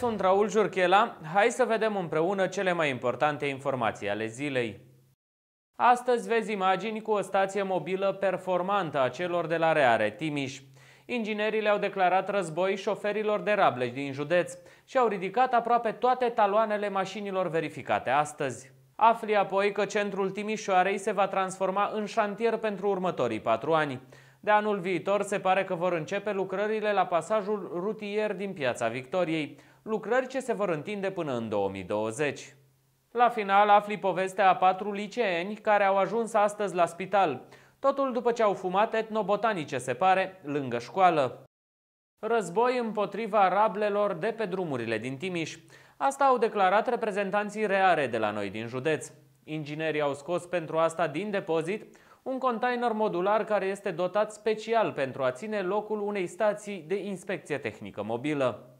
sunt Raul Jurchela. Hai să vedem împreună cele mai importante informații ale zilei. Astăzi vezi imagini cu o stație mobilă performantă a celor de la Reare, Timiș. Inginerii le-au declarat război șoferilor de rable din județ și au ridicat aproape toate taloanele mașinilor verificate astăzi. Afli apoi că centrul Timișoarei se va transforma în șantier pentru următorii patru ani. De anul viitor se pare că vor începe lucrările la pasajul rutier din Piața Victoriei lucrări ce se vor întinde până în 2020. La final afli povestea a patru liceeni care au ajuns astăzi la spital, totul după ce au fumat etnobotanice, se pare, lângă școală. Război împotriva rablelor de pe drumurile din Timiș. Asta au declarat reprezentanții reare de la noi din județ. Inginerii au scos pentru asta din depozit un container modular care este dotat special pentru a ține locul unei stații de inspecție tehnică mobilă.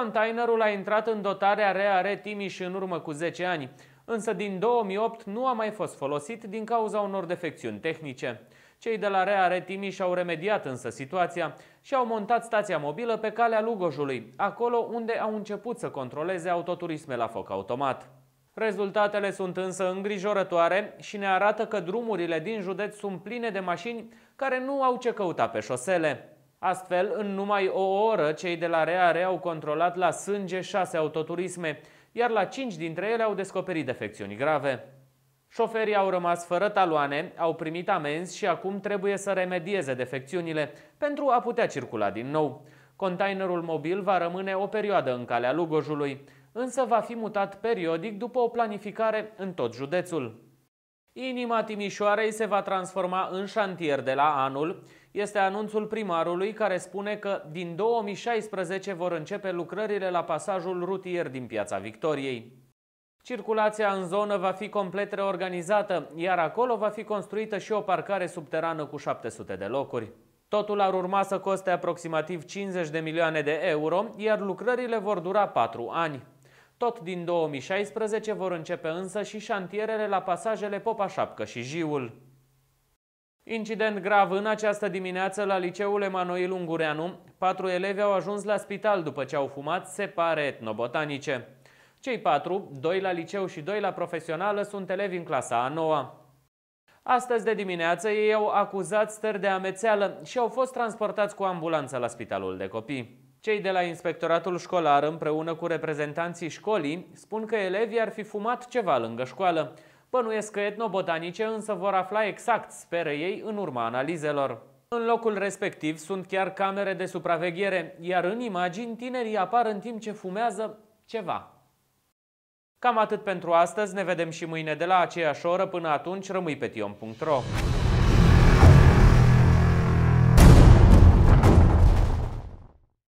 Containerul a intrat în dotarea RAR Timiș în urmă cu 10 ani, însă din 2008 nu a mai fost folosit din cauza unor defecțiuni tehnice. Cei de la RAR Timiș au remediat însă situația și au montat stația mobilă pe calea Lugojului, acolo unde au început să controleze autoturisme la foc automat. Rezultatele sunt însă îngrijorătoare și ne arată că drumurile din județ sunt pline de mașini care nu au ce căuta pe șosele. Astfel, în numai o oră, cei de la Reare au controlat la sânge șase autoturisme, iar la cinci dintre ele au descoperit defecțiuni grave. Șoferii au rămas fără taloane, au primit amenzi și acum trebuie să remedieze defecțiunile pentru a putea circula din nou. Containerul mobil va rămâne o perioadă în calea Lugojului, însă va fi mutat periodic după o planificare în tot județul. Inima Timișoarei se va transforma în șantier de la anul. Este anunțul primarului care spune că din 2016 vor începe lucrările la pasajul rutier din Piața Victoriei. Circulația în zonă va fi complet reorganizată, iar acolo va fi construită și o parcare subterană cu 700 de locuri. Totul ar urma să coste aproximativ 50 de milioane de euro, iar lucrările vor dura 4 ani. Tot din 2016 vor începe însă și șantierele la pasajele Popa-Șapcă și Jiul. Incident grav în această dimineață la liceul Emanuel Ungureanu. Patru elevi au ajuns la spital după ce au fumat separe etnobotanice. Cei patru, doi la liceu și doi la profesională, sunt elevi în clasa a noua. Astăzi de dimineață ei au acuzat stări de amețeală și au fost transportați cu ambulanță la spitalul de copii. Cei de la inspectoratul școlar, împreună cu reprezentanții școlii, spun că elevii ar fi fumat ceva lângă școală. Pănuiesc că etnobotanice însă vor afla exact, speră ei, în urma analizelor. În locul respectiv sunt chiar camere de supraveghere, iar în imagini tinerii apar în timp ce fumează ceva. Cam atât pentru astăzi, ne vedem și mâine de la aceeași oră, până atunci rămâi pe tion.ro